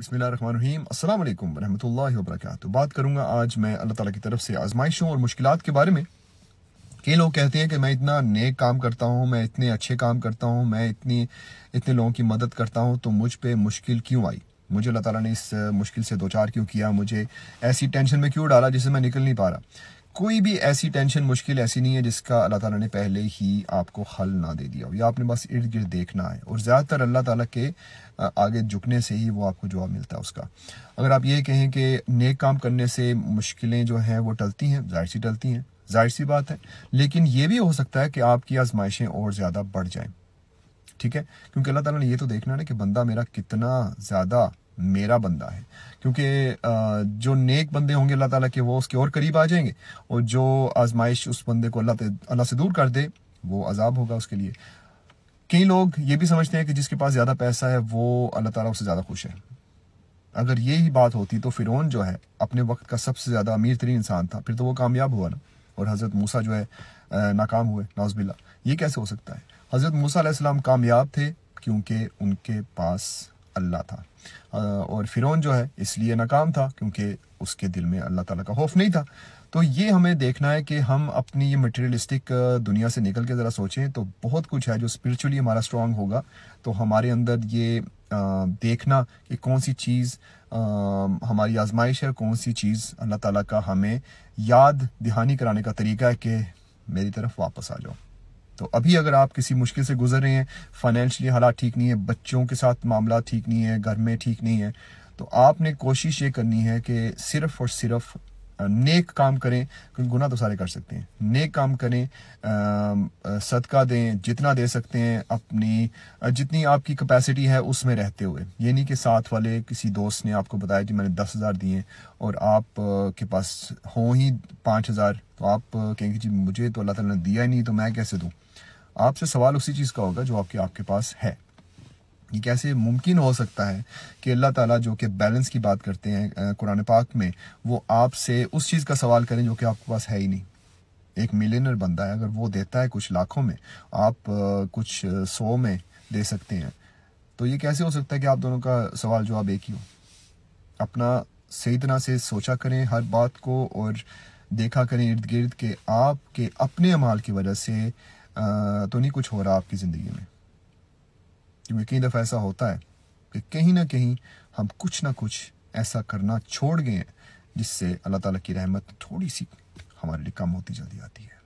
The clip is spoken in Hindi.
बसमीम अल्लाम वरहमल वर्क बात करूंगा आज मैं अल्लाह ताला की तरफ से आजमाइशों और मुश्किल के बारे में कई लोग कहते हैं कि मैं इतना नेक काम करता हूँ मैं इतने अच्छे काम करता हूँ मैं इतनी इतने लोगों की मदद करता हूँ तो मुझ पे मुश्किल क्यों आई मुझे अल्लाह ताला ने इस मुश्किल से दो चार क्यों किया मुझे ऐसी टेंशन में क्यों डाला जिससे मैं निकल नहीं पा रहा कोई भी ऐसी टेंशन मुश्किल ऐसी नहीं है जिसका अल्लाह ताला ने पहले ही आपको हल ना दे दिया हो या आपने बस इर्द गिर्द देखना है और ज़्यादातर अल्लाह ताला के आगे झुकने से ही वो आपको जवाब मिलता है उसका अगर आप ये कहें कि नेक काम करने से मुश्किलें जो हैं वो टलती हैं जाहिर सी टलती हैं जाहिर सी बात है लेकिन ये भी हो सकता है कि आपकी आजमाइशें और ज़्यादा बढ़ जाएँ ठीक है क्योंकि अल्लाह ताला ने ये तो देखना है कि बंदा मेरा कितना ज़्यादा मेरा बंदा है क्योंकि जो नेक बंदे होंगे अल्लाह ताला के वो उसके और करीब आ जाएंगे और जो आजमाइश उस बंदे को अल्लाह अल्लाह से दूर कर दे वो अजाब होगा उसके लिए कई लोग ये भी समझते हैं कि जिसके पास ज़्यादा पैसा है वो अल्लाह ताला उससे ज़्यादा खुश है अगर ये ही बात होती तो फ़िरौन जो है अपने वक्त का सबसे ज़्यादा अमीर तरीन इंसान था फिर तो वो कामयाब हुआ ना और हज़रत मूसा जो है नाकाम हुए नाजबिल्ला ये कैसे हो सकता है हज़रत मूसा कामयाब थे क्योंकि उनके पास अल्लाह था और फ़िरौन जो है इसलिए नाकाम था क्योंकि उसके दिल में अल्लाह ताला का खौफ नहीं था तो ये हमें देखना है कि हम अपनी ये मटेरियलिस्टिक दुनिया से निकल के ज़रा सोचें तो बहुत कुछ है जो स्पिरिचुअली हमारा स्ट्रांग होगा तो हमारे अंदर ये देखना कि कौन सी चीज़ हमारी आजमाइश है कौन सी चीज़ अल्लाह ताला का हमें याद दहानी कराने का तरीका है कि मेरी तरफ वापस आ जाओ तो अभी अगर आप किसी मुश्किल से गुजर रहे हैं फाइनेंशियली हालात ठीक नहीं है बच्चों के साथ मामला ठीक नहीं है घर में ठीक नहीं है तो आपने कोशिश ये करनी है कि सिर्फ और सिर्फ नेक काम करें क्योंकि गुना तो सारे कर सकते हैं नेक काम करें सदका दें जितना दे सकते हैं अपनी जितनी आपकी कैपेसिटी है उसमें रहते हुए ये नहीं कि साथ वाले किसी दोस्त ने आपको बताया कि मैंने दस हज़ार दिए और आप के पास हों ही पाँच हज़ार तो आप कहेंगे जी मुझे तो अल्लाह ताला ने दिया ही नहीं तो मैं कैसे दूँ आपसे सवाल उसी चीज़ का होगा जो आपके आपके पास है ये कैसे मुमकिन हो सकता है कि अल्लाह ताला जो कि बैलेंस की बात करते हैं कुरान पाक में वो आपसे उस चीज़ का सवाल करें जो कि आपके पास है ही नहीं एक मिलियनर बंदा है अगर वो देता है कुछ लाखों में आप कुछ सौ में दे सकते हैं तो ये कैसे हो सकता है कि आप दोनों का सवाल जवाब एक ही हो अपना सही तरह से सोचा करें हर बात को और देखा करें इर्द गिर्द के आपके अपने अमाल की वजह से तो नहीं कुछ हो रहा आपकी ज़िंदगी में क्योंकि कई दफ़ा ऐसा होता है कि कहीं ना कहीं हम कुछ ना कुछ ऐसा करना छोड़ गए हैं जिससे अल्लाह ताला की रहमत थोड़ी सी हमारे लिए कम होती जल्दी आती है